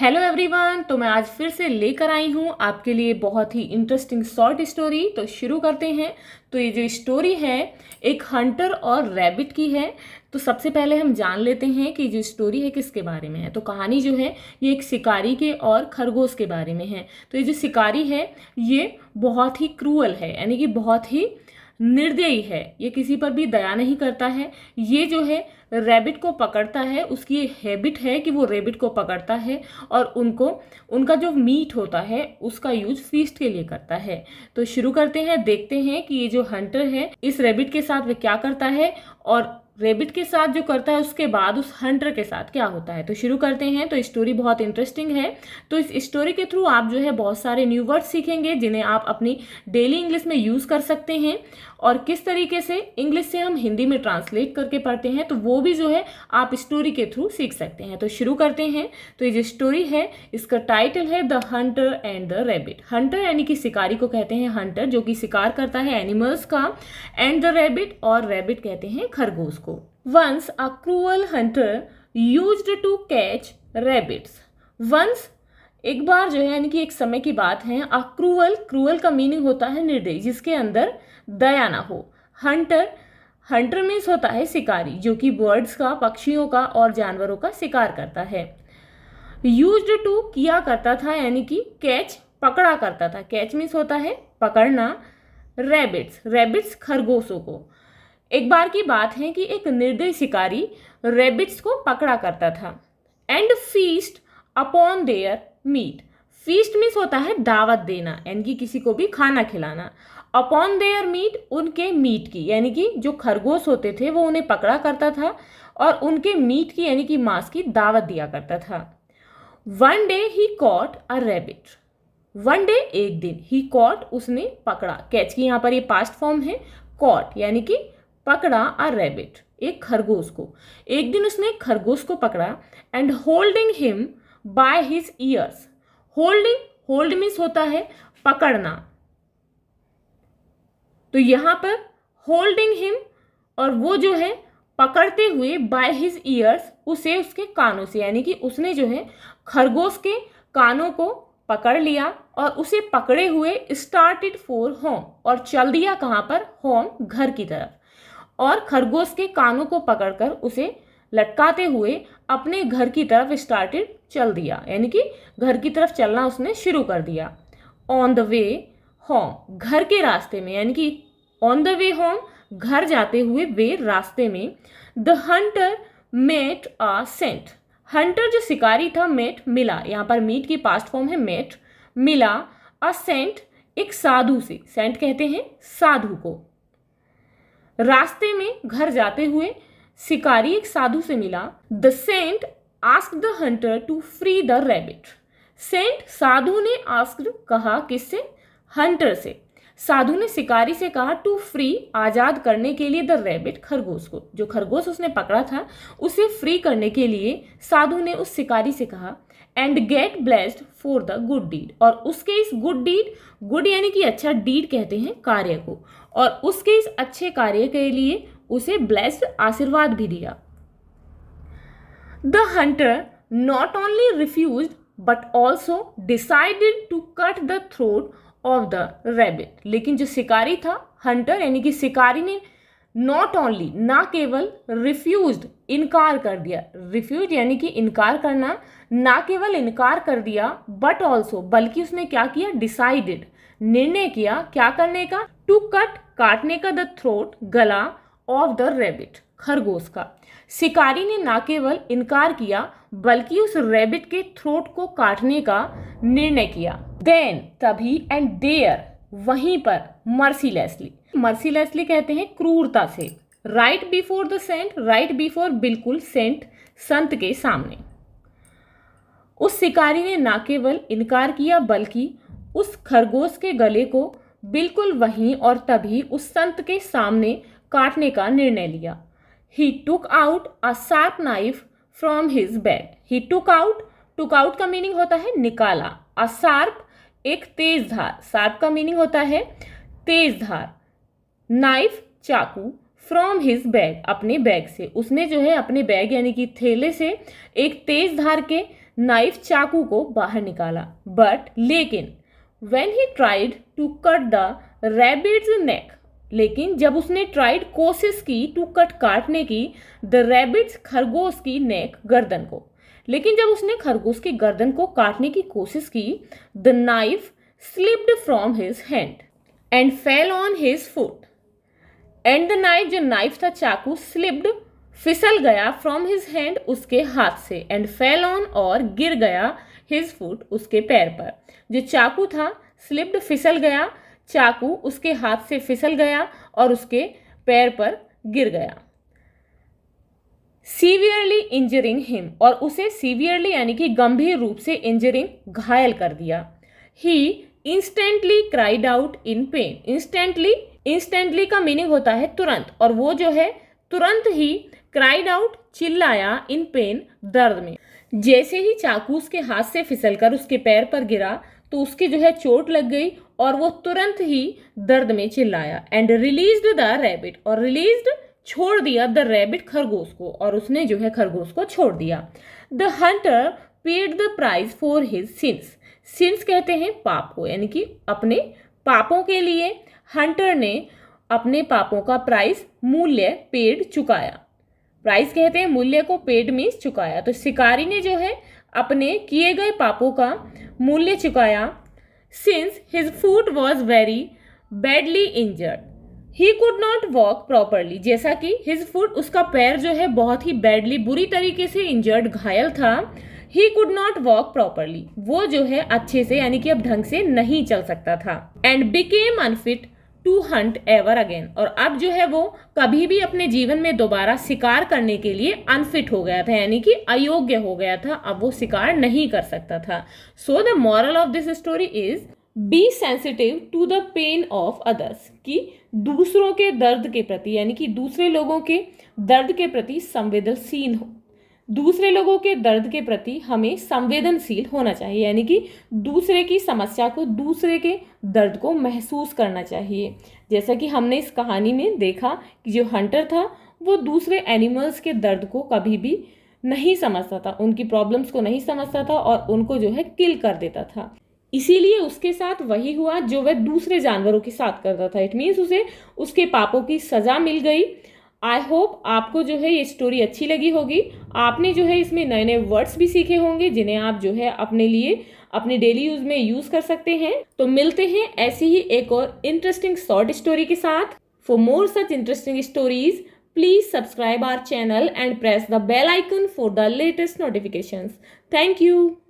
Hello everyone तो मैं आज फिर से लेकर आई हूँ आपके लिए बहुत ही इंटरेस्टिंग शॉर्ट स्टोरी तो शुरू करते हैं तो ये जो स्टोरी है एक हंटर और रैबिट की है तो सबसे पहले हम जान लेते हैं कि जो स्टोरी है किसके बारे में है तो कहानी जो है ये एक शिकारी के और खरगोश के बारे में है तो ये जो शिकारी है ये बहुत ही क्रूअल है यानी कि बहुत ही निर्दयी है ये किसी पर भी दया नहीं करता है ये जो है रैबिट को पकड़ता है उसकी ये हैबिट है कि वो रैबिट को पकड़ता है और उनको उनका जो मीट होता है उसका यूज फीस्ट के लिए करता है तो शुरू करते हैं देखते हैं कि ये जो हंटर है इस रैबिट के साथ वह क्या करता है और रेबिट के साथ जो करता है उसके बाद उस हंटर के साथ क्या होता है तो शुरू करते हैं तो स्टोरी बहुत इंटरेस्टिंग है तो इस स्टोरी के थ्रू आप जो है बहुत सारे न्यू वर्ड सीखेंगे जिन्हें आप अपनी डेली इंग्लिश में यूज़ कर सकते हैं और किस तरीके से इंग्लिश से हम हिंदी में ट्रांसलेट करके पढ़ते हैं तो वो भी जो है आप स्टोरी के थ्रू सीख सकते हैं तो शुरू करते हैं तो ये जो स्टोरी है इसका टाइटल है the hunter and the rabbit hunter यानी कि शिकारी को कहते हैं हंटर जो कि शिकार करता है एनिमल्स का एंड द रेबिट और रेबिट कहते हैं खरगोश को Once a cruel hunter used to catch rabbits. Once एक बार जो है यानी कि एक समय की बात है अक्रूवल क्रूअल का मीनिंग होता है निर्दय जिसके अंदर दया ना हो हंटर हंटर मीन्स होता है शिकारी जो कि बर्ड्स का पक्षियों का और जानवरों का शिकार करता है यूज टू किया करता था यानी कि कैच पकड़ा करता था कैच मीन्स होता है पकड़ना रैबिट्स रैबिट्स खरगोशों को एक बार की बात है कि एक निर्दय शिकारी रेबिट्स को पकड़ा करता था and feast upon their meat feast means होता है दावत देना यानी कि किसी को भी खाना खिलाना अपॉन देयर मीट उनके मीट की यानी कि जो खरगोश होते थे वो उन्हें पकड़ा करता था और उनके मीट की यानी कि मांस की दावत दिया करता था वन डे ही caught a rabbit one day एक दिन ही कॉट उसने पकड़ा कैच की यहाँ पर ये पास्ट फॉर्म है कॉट यानी कि पकड़ा आ रेबिट एक खरगोश को एक दिन उसने खरगोश को पकड़ा and holding him by his ears holding hold means होता है पकड़ना तो यहां पर होल्डिंग हिम और वो जो है पकड़ते हुए बाय हिज ईयर्स उसे उसके कानों से यानी कि उसने जो है खरगोश के कानों को पकड़ लिया और उसे पकड़े हुए स्टार्टेड फॉर होम और चल दिया कहां पर होम घर की तरफ और खरगोश के कानों को पकड़कर उसे लटकाते हुए अपने घर की तरफ स्टार्टेड चल दिया यानी कि घर की तरफ चलना उसने शुरू कर दिया ऑन द वे होम घर के रास्ते में यानी कि ऑन द वे होम घर जाते हुए वे रास्ते में the hunter met a saint hunter जो शिकारी था मेट मिला यहाँ पर मीट की पास्ट फॉर्म है मेट मिला अ सेंट एक साधु से सेंट कहते हैं साधु को रास्ते में घर जाते हुए शिकारी एक साधु से मिला the saint ask the hunter to free the rabbit saint साधु ने आस्क कहा किससे हंटर से साधु ने शिकारी से कहा टू फ्री आज़ाद करने के लिए द रैबिट खरगोश को जो खरगोश उसने पकड़ा था उसे फ्री करने के लिए साधु ने उस शिकारी से कहा and get blessed for the good deed और उसके इस गुड डीड गुड यानी कि अच्छा डीड कहते हैं कार्य को और उसके इस अच्छे कार्य के लिए उसे ब्लेस्ड आशीर्वाद भी दिया the hunter not only refuse but also decided to cut the throat of the rabbit लेकिन जो शिकारी था हंटर यानी कि शिकारी ने नॉट ओनली ना केवल रिफ्यूज इनकार कर दिया रिफ्यूज यानी कि इनकार करना ना केवल इनकार कर दिया बट ऑल्सो बल्कि उसने क्या किया डिसाइडेड निर्णय किया क्या करने का टू कट काटने का द थ्रोट गला ऑफ द रेबिट खरगोश का शिकारी ने न केवल इनकार किया बल्कि उस रैबिट के थ्रोट को काटने का निर्णय किया देन तभी एंड देयर वहीं पर मर्सीलेसली मर्सीलेसली कहते हैं क्रूरता से right before the saint right before बिल्कुल सेंट संत के सामने उस शिकारी ने न केवल इनकार किया बल्कि उस खरगोश के गले को बिल्कुल वहीं और तभी उस संत के सामने काटने का निर्णय लिया he took out a sharp knife from his bag. He took out took out का मीनिंग होता है निकाला a sharp एक तेज धार sharp का मीनिंग होता है तेज धार knife चाकू फ्रॉम हिज बैग अपने बैग से उसने जो है अपने बैग यानी कि थैले से एक तेज धार के नाइफ चाकू को बाहर निकाला बट लेकिन when he tried to cut the rabbit's neck लेकिन जब उसने ट्राइड कोशिश की टू कट काटने की द रैबिट्स खरगोश की नेक गर्दन को लेकिन जब उसने खरगोश की गर्दन को काटने की कोशिश की the knife slipped from his hand and fell on his foot and the knife जो नाइफ था चाकू स्लिप्ड फिसल गया फ्रॉम हिज हैंड उसके हाथ से एंड फेल ऑन और गिर गया हिज फुट उसके पैर पर जो चाकू था स्लिप्ड फिसल गया चाकू उसके हाथ से फिसल गया और उसके पैर पर गिर गया सीवियरली इंजरिंग हिम और उसे सीवियरली यानी कि गंभीर रूप से इंजरिंग घायल कर दिया he instantly cried out in pain instantly instantly का मीनिंग होता है तुरंत और वो जो है तुरंत ही क्राइड आउट चिल्लाया इन पेन दर्द में जैसे ही चाकू उसके हाथ से फिसलकर उसके पैर पर गिरा तो उसकी जो है चोट लग गई और वो तुरंत ही दर्द में चिल्लाया एंड रिलीज द रैबिट और रिलीज छोड़ दिया द रैबिट खरगोश को और उसने जो है खरगोश को छोड़ दिया the hunter paid the price for his sins sins कहते हैं पाप को यानी कि अपने पापों के लिए हंटर ने अपने पापों का प्राइस मूल्य पेड चुकाया प्राइस कहते हैं मूल्य को पेड मीन्स चुकाया तो शिकारी ने जो है अपने किए गए पापों का मूल्य चुकाया sins his foot was very badly injured he could not walk properly जैसा कि हिज फूट उसका पैर जो है बहुत ही बैडली बुरी तरीके से इंजर्ड घायल था he could not walk properly वो जो है अच्छे से यानी कि अब ढंग से नहीं चल सकता था and became unfit to hunt ever again और अब जो है वो कभी भी अपने जीवन में दोबारा शिकार करने के लिए अनफिट हो गया था यानी कि अयोग्य हो गया था अब वो शिकार नहीं कर सकता था so the moral of this story is be sensitive to the pain of others कि दूसरों के दर्द के प्रति यानी कि दूसरे लोगों के दर्द के प्रति संवेदनशील हो दूसरे लोगों के दर्द के प्रति हमें संवेदनशील होना चाहिए यानी कि दूसरे की समस्या को दूसरे के दर्द को महसूस करना चाहिए जैसा कि हमने इस कहानी में देखा कि जो हंटर था वो दूसरे एनिमल्स के दर्द को कभी भी नहीं समझता था उनकी प्रॉब्लम्स को नहीं समझता था और उनको जो है किल कर देता था इसीलिए उसके साथ वही हुआ जो वह दूसरे जानवरों के साथ करता था इट मीन्स उसे उसके पापों की सज़ा मिल गई आई होप आपको जो है ये स्टोरी अच्छी लगी होगी आपने जो है इसमें नए नए वर्ड्स भी सीखे होंगे जिन्हें आप जो है अपने लिए अपने डेली यूज में यूज कर सकते हैं तो मिलते हैं ऐसी ही एक और इंटरेस्टिंग शॉर्ट स्टोरी के साथ for more such interesting stories please subscribe our channel and press the bell icon for the latest notification thank you